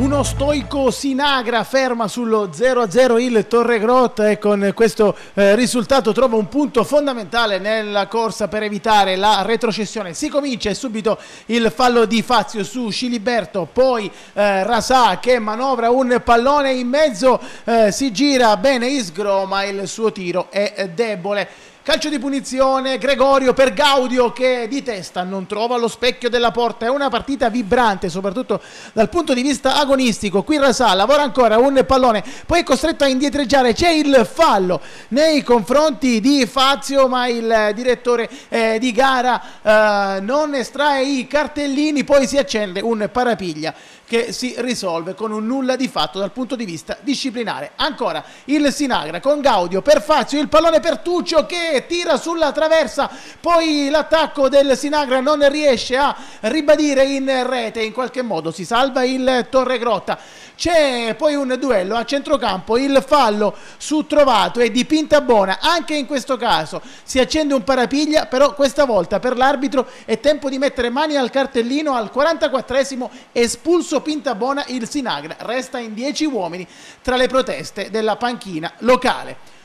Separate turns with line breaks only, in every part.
Uno stoico Sinagra ferma sullo 0-0 il Torre Grotta e con questo eh, risultato trova un punto fondamentale nella corsa per evitare la retrocessione. Si comincia subito il fallo di Fazio su Ciliberto, poi eh, Rasà che manovra un pallone in mezzo, eh, si gira bene Isgro ma il suo tiro è eh, debole. Calcio di punizione, Gregorio per Gaudio che di testa non trova lo specchio della porta. È una partita vibrante, soprattutto dal punto di vista agonistico. Qui Rasà lavora ancora un pallone, poi è costretto a indietreggiare. C'è il fallo nei confronti di Fazio, ma il direttore eh, di gara eh, non estrae i cartellini. Poi si accende un parapiglia che si risolve con un nulla di fatto dal punto di vista disciplinare. Ancora il Sinagra con Gaudio per Fazio, il pallone per Tuccio che tira sulla traversa, poi l'attacco del Sinagra non riesce a ribadire in rete, in qualche modo si salva il Torre Grotta. C'è poi un duello a centrocampo, il fallo su Trovato è di buona, anche in questo caso si accende un parapiglia, però questa volta per l'arbitro è tempo di mettere mani al cartellino al 44esimo espulso Enrico Pintabona il Sinagra resta in 10 uomini tra le proteste della panchina locale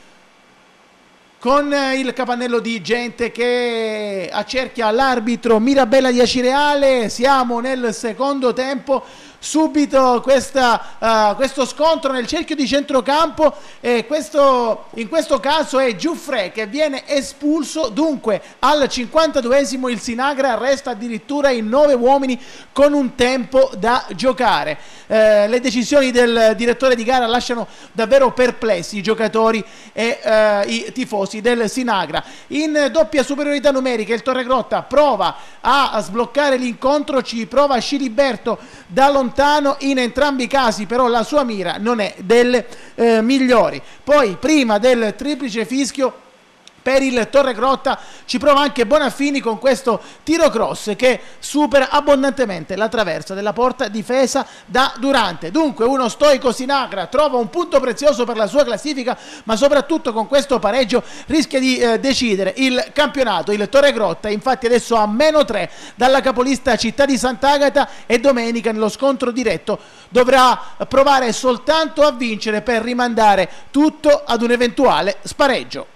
con eh, il capannello di gente che accerchia l'arbitro Mirabella di Acireale, siamo nel secondo tempo subito questa, uh, questo scontro nel cerchio di centrocampo e questo, in questo caso è Giuffre che viene espulso dunque al 52esimo il Sinagra resta addirittura in 9 uomini con un tempo da giocare eh, le decisioni del direttore di gara lasciano davvero perplessi i giocatori e eh, i tifosi del Sinagra in doppia superiorità numerica il Torre Grotta prova a sbloccare l'incontro ci prova Sciliberto da lontano lontano in entrambi i casi però la sua mira non è delle eh, migliori poi prima del triplice fischio per il Torre Grotta. Ci prova anche Bonaffini con questo tiro cross che supera abbondantemente la traversa della porta difesa da Durante. Dunque uno stoico Sinagra trova un punto prezioso per la sua classifica, ma soprattutto con questo pareggio rischia di eh, decidere il campionato. Il Torre Grotta infatti adesso a meno 3 dalla capolista Città di Sant'Agata e domenica nello scontro diretto dovrà provare soltanto a vincere per rimandare tutto ad un eventuale spareggio.